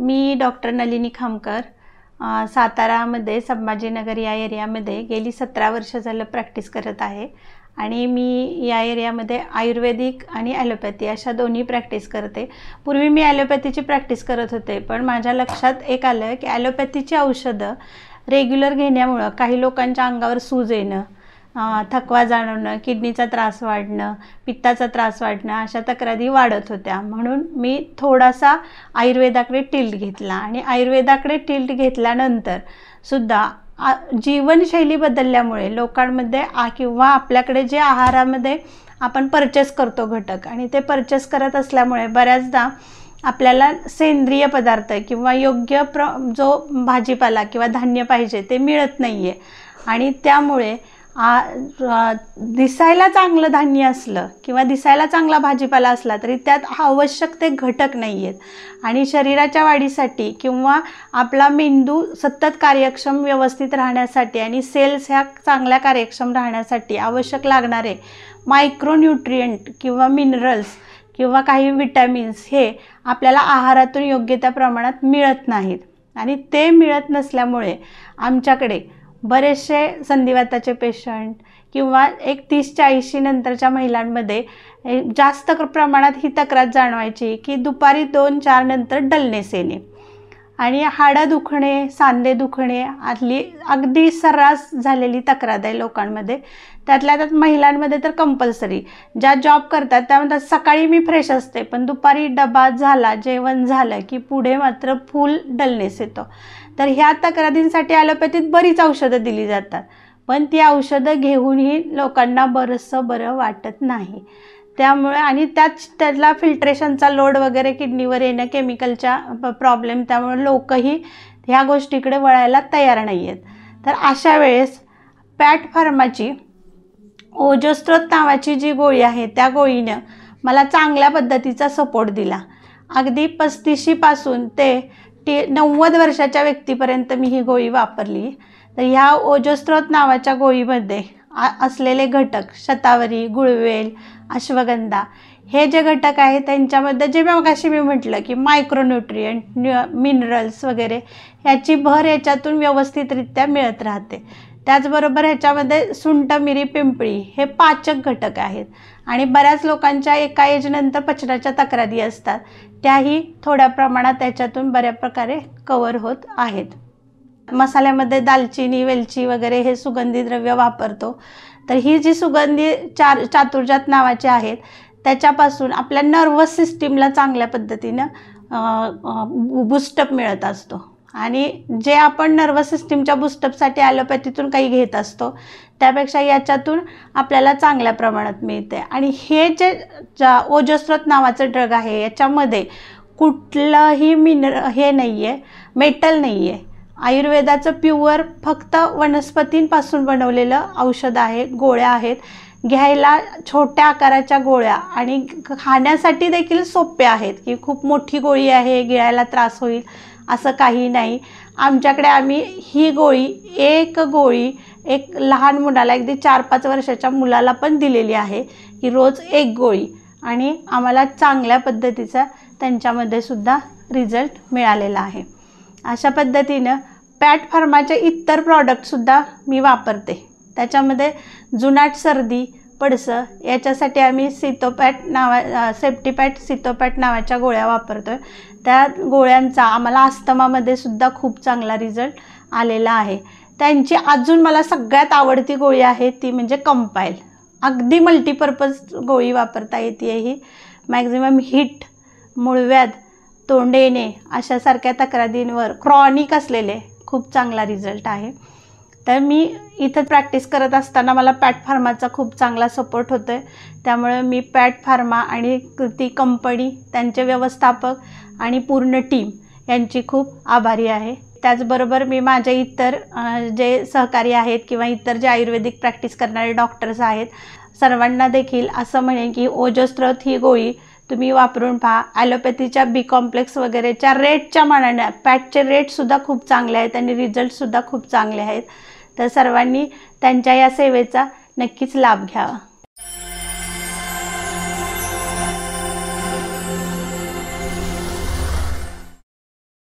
मी doctor Nalini खामकर सातारामध्ये संभाजीनगर या एरियामध्ये गेली सतरा वर्ष झालं प्रॅक्टिस करत आहे आणि मी या एरियामध्ये आयुर्वेदिक आणि ॲलोपॅथी अशा दोन्ही प्रॅक्टिस करते पूर्वी मी ॲलोपॅथीची प्रॅक्टिस करत होते पण माझ्या लक्षात एक आलं की ॲलोपॅथीची औषधं रेग्युलर घेण्यामुळं काही लोकांच्या अंगावर सूज येणं थकवा जाणवणं किडनीचा त्रास वाढणं पित्ताचा त्रास वाढणं अशा तक्रारी वाढत होत्या म्हणून मी थोडासा आयुर्वेदाकडे टिल्ट घेतला आणि आयुर्वेदाकडे टिल्ट घेतल्यानंतर सुद्धा जीवनशैली बदलल्यामुळे लोकांमध्ये आ किंवा आपल्याकडे जे आहारामध्ये आपण परचेस करतो घटक आणि ते परचेस करत असल्यामुळे बऱ्याचदा आपल्याला सेंद्रिय पदार्थ किंवा योग्य प्र जो भाजीपाला किंवा धान्य पाहिजे ते मिळत नाही आहे आणि त्यामुळे दिसायला चांगलं धान्य असलं किंवा दिसायला चांगला भाजीपाला असला तरी त्यात आवश्यक ते घटक नाही आहेत आणि शरीराच्या वाढीसाठी किंवा आपला मेंदू सतत कार्यक्षम व्यवस्थित राहण्यासाठी आणि सेल्स ह्या चांगल्या कार्यक्षम राहण्यासाठी आवश्यक लागणारे मायक्रोन्यूट्रियंट किंवा मिनरल्स किंवा काही विटॅमिन्स हे आपल्याला आहारातून योग्य त्या प्रमाणात मिळत नाहीत आणि ते मिळत नसल्यामुळे आमच्याकडे बरेचसे संधिवाताचे पेशंट किंवा एक तीस चाळीसशी नंतरच्या महिलांमध्ये जास्त प्रमाणात ही तक्रार जाणवायची की दुपारी दोन चार नंतर डलनेस येणे आणि हाडं दुखणे सांधे दुखणे आतली अगदी सर्रास झालेली तक्रार आहे लोकांमध्ये त्यातल्या त्यात महिलांमध्ये तर कंपल्सरी ज्या जॉब करतात त्या म्हणतात सकाळी मी फ्रेश असते पण दुपारी डबा झाला जेवण झालं की पुढे मात्र फुल डलनेस येतो तर ह्या तक्रारींसाठी ॲलोपॅथीत बरीच औषधं दिली जातात पण ती औषधं घेऊनही लोकांना बरंचसं बरं वाटत नाही त्यामुळे आणि त्याच त्याला फिल्ट्रेशनचा लोड वगैरे किडनीवर येणं केमिकलच्या प्रॉब्लेम त्यामुळे लोकही ह्या गोष्टीकडे वळायला तयार नाही आहेत तर अशा वेळेस पॅट फार्माची ओजोस्त्रोत नावाची जी गोळी आहे त्या गोळीनं मला चांगल्या पद्धतीचा सपोर्ट दिला अगदी पस्तीशीपासून ते टी नव्वद वर्षाच्या व्यक्तीपर्यंत मी ही गोळी वापरली तर ह्या ओजोस्त्रोत नावाच्या गोळीमध्ये असलेले घटक शतावरी गुळवेल अश्वगंधा हे जे घटक आहेत त्यांच्यामध्ये जे अशी मी म्हटलं की मायक्रोन्यूट्रियंट न्यू मिनरल्स वगैरे ह्याची भर याच्यातून व्यवस्थितरित्या मिळत राहते त्याचबरोबर ह्याच्यामध्ये सुंट मिरी पिंपळी हे पाचक घटक आहेत आणि बऱ्याच लोकांच्या एका एजनंतर पचनाच्या तक्रारी असतात त्याही थोड्या प्रमाणात त्याच्यातून बऱ्या प्रकारे कवर होत आहेत मसाल्यामध्ये दालचिनी वेलची वगैरे हे सुगंधी द्रव्य वापरतो तर ही जी सुगंधी चार चातुर्जात नावाची आहेत त्याच्यापासून आपल्या नर्वस सिस्टीमला चांगल्या पद्धतीनं बुस्टअप मिळत असतो आणि जे आपण नर्वस सिस्टीमच्या बुस्टअपसाठी ॲलोपॅथीतून काही घेत असतो त्यापेक्षा याच्यातून आपल्याला चांगल्या प्रमाणात मिळते आणि हे जे ज्या ओजस्रोत नावाचं ड्रग आहे याच्यामध्ये कुठलंही मिनर हे नाही आहे मेटल नाही आहे आयुर्वेदाचं प्युअर फक्त वनस्पतींपासून बनवलेलं औषध आहे गोळ्या आहेत घ्यायला छोट्या आकाराच्या गोळ्या आणि खाण्यासाठी देखील सोपे आहेत की खूप मोठी गोळी आहे गिळायला त्रास होईल असं काही नाही आमच्याकडे आम्ही ही गोळी एक गोळी एक लहान मुलाला अगदी चार पाच वर्षाच्या मुलाला पण दिलेली आहे की रोज एक गोळी आणि आम्हाला चांगल्या पद्धतीचा त्यांच्यामध्ये सुद्धा रिझल्ट मिळालेला आहे अशा पद्धतीनं पॅट फार्माचे इतर प्रॉडक्टसुद्धा मी वापरते त्याच्यामध्ये जुनाट सर्दी पडसं याच्यासाठी आम्ही सितोपॅट नावा सेफ्टी पॅट सितोपॅट नावाच्या गोळ्या वापरतो आहे त्या गोळ्यांचा आम्हाला आस्तमामध्ये सुद्धा खूप चांगला रिझल्ट आलेला आहे त्यांची अजून मला सगळ्यात आवडती गोळी आहे ती म्हणजे कंपाईल अगदी मल्टीपर्पज गोळी वापरता येते ही मॅक्झिमम हिट मुळव्याध तोंडेने अशासारख्या तक्रारींवर क्रॉनिक असलेले खूप चांगला रिझल्ट आहे तर मी इथं प्रॅक्टिस करत असताना मला पॅट फार्माचा खूप चांगला सपोर्ट होतो आहे त्यामुळे मी पॅट फार्मा आणि ती कंपनी त्यांचे व्यवस्थापक आणि पूर्ण टीम यांची खूप आभारी आहे त्याचबरोबर मी माझे इतर जे सहकारी आहेत किंवा इतर जे आयुर्वेदिक प्रॅक्टिस करणारे डॉक्टर्स आहेत सर्वांना देखील असं म्हणेन की ओजस्रोत ही गोळी तुम्ही वापरून पहा ॲलोपॅथीच्या बी कॉम्प्लेक्स वगैरेच्या रेटच्या मानाने पॅटचे रेटसुद्धा खूप चांगले आहेत आणि रिझल्टसुद्धा खूप चांगले आहेत तर सर्वांनी त्यांच्या या सेवेचा नक्कीच लाभ घ्यावा